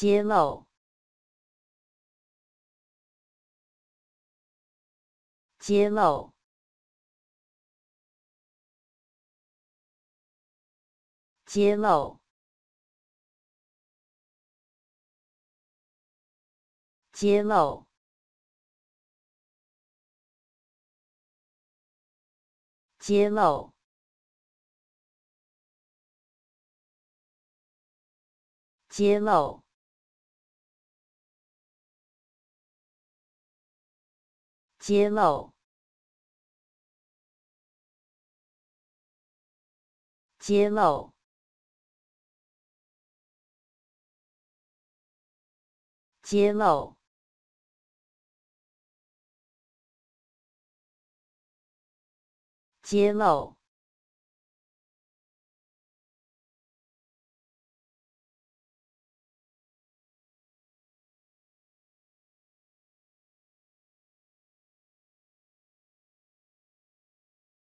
揭露！揭露！揭露！揭露！揭露！揭露！揭露揭露！揭露！揭露！揭露！